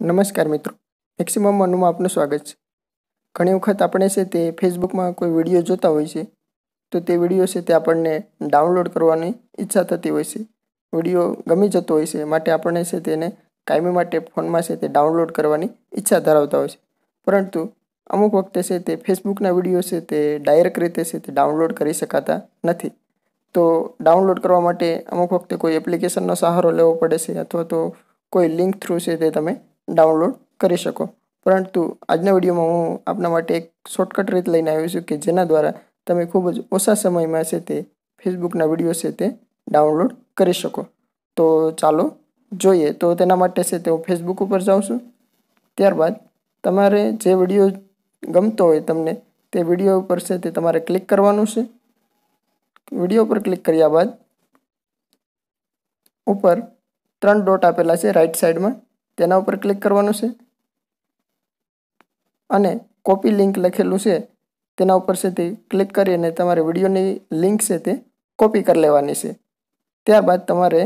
નમસ્કાર મિત્રો મેક્સિમમ મનુમાં આપનું સ્વાગત છે ઘણી વખત આપણે છે તે ફેસબુકમાં કોઈ વિડીયો જોતા હોય છે તો તે વિડીયો છે તે આપણને ડાઉનલોડ કરવાની ઈચ્છા થતી હોય છે વિડીયો ગમી જતો હોય છે માટે આપણે છે તેને કાયમી માટે ફોનમાં છે તે ડાઉનલોડ કરવાની ઈચ્છા ધરાવતા હોય છે પરંતુ અમુક વખતે છે તે ફેસબુકના વિડીયો છે તે ડાયરેક્ટ રીતે છે તે ડાઉનલોડ કરી શકાતા નથી તો ડાઉનલોડ કરવા માટે અમુક વખતે કોઈ એપ્લિકેશનનો સહારો લેવો પડે છે અથવા તો કોઈ લિંક થ્રુ છે તે તમે ડાઉનલોડ કરી શકો પરંતુ આજના વિડીયોમાં હું આપના માટે એક શોર્ટકટ રીત લઈને આવ્યો છું કે જેના દ્વારા તમે ખૂબ જ ઓછા સમયમાં છે તે ફેસબુકના વિડીયો છે તે ડાઉનલોડ કરી શકો તો ચાલો જોઈએ તો તેના માટે છે તે હું ફેસબુક ઉપર જાઉં છું ત્યારબાદ તમારે જે વિડીયો ગમતો હોય તમને તે વિડીયો ઉપર છે તે તમારે ક્લિક કરવાનું છે વિડીયો ઉપર ક્લિક કર્યા બાદ ઉપર ત્રણ ડોટ આપેલા છે રાઈટ સાઈડમાં તેના ઉપર ક્લિક કરવાનું છે અને કોપી લિંક લખેલું છે તેના ઉપર છે તે ક્લિક કરી અને તમારે વિડીયોની લિંક છે તે કોપી કરી લેવાની છે ત્યારબાદ તમારે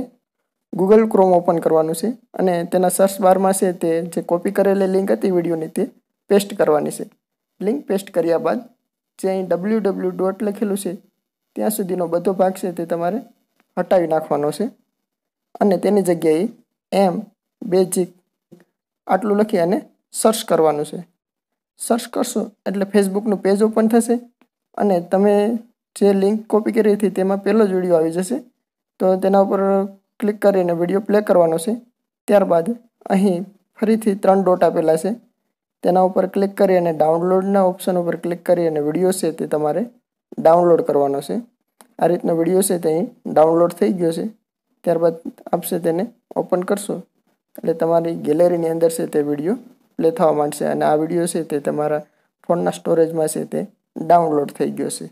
ગૂગલ ક્રોમ ઓપન કરવાનું છે અને તેના સર્ચ બારમાં છે તે જે કોપી કરેલી લિંક હતી વિડીયોની તે પેસ્ટ કરવાની છે લિંક પેસ્ટ કર્યા બાદ જે અહીં ડબલ્યુ ડબલ્યુ ડોટ લખેલું છે ત્યાં સુધીનો બધો ભાગ છે તે તમારે હટાવી નાખવાનો છે અને તેની જગ્યાએ એમ બેઝિક આટલું લખી અને સર્ચ કરવાનું છે સર્ચ કરશો એટલે ફેસબુકનું પેજ ઓપન થશે અને તમે જે લિંક કોપી કરી હતી તેમાં પહેલો જ વિડીયો આવી જશે તો તેના ઉપર ક્લિક કરીને વિડીયો પ્લે કરવાનો છે ત્યારબાદ અહીં ફરીથી ત્રણ ડોટ આપેલા છે તેના ઉપર ક્લિક કરી અને ડાઉનલોડના ઓપ્શન ઉપર ક્લિક કરી અને વિડીયો છે તે તમારે ડાઉનલોડ કરવાનો છે આ રીતનો વિડીયો છે તે અહીં ડાઉનલોડ થઈ ગયો છે ત્યારબાદ આપશે તેને ઓપન કરશો એટલે તમારી ગેલેરીની અંદર છે તે વિડીયો પ્લે થવા માંડશે અને આ વિડીયો છે તે તમારા ફોનના સ્ટોરેજમાં છે તે ડાઉનલોડ થઈ ગયો છે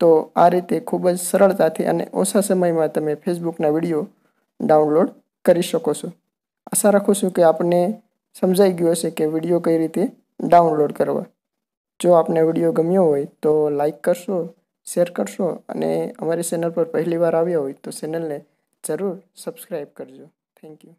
તો આ રીતે ખૂબ જ સરળતાથી અને ઓછા સમયમાં તમે ફેસબુકના વિડીયો ડાઉનલોડ કરી શકો છો આશા રાખું છું કે આપને સમજાઈ ગયો છે કે વિડીયો કઈ રીતે ડાઉનલોડ કરવા જો આપને વિડીયો ગમ્યો હોય તો લાઈક કરશો શેર કરશો અને અમારી ચેનલ પર પહેલીવાર આવ્યા હોય તો ચેનલને જરૂર સબસ્ક્રાઈબ કરજો થેન્ક યુ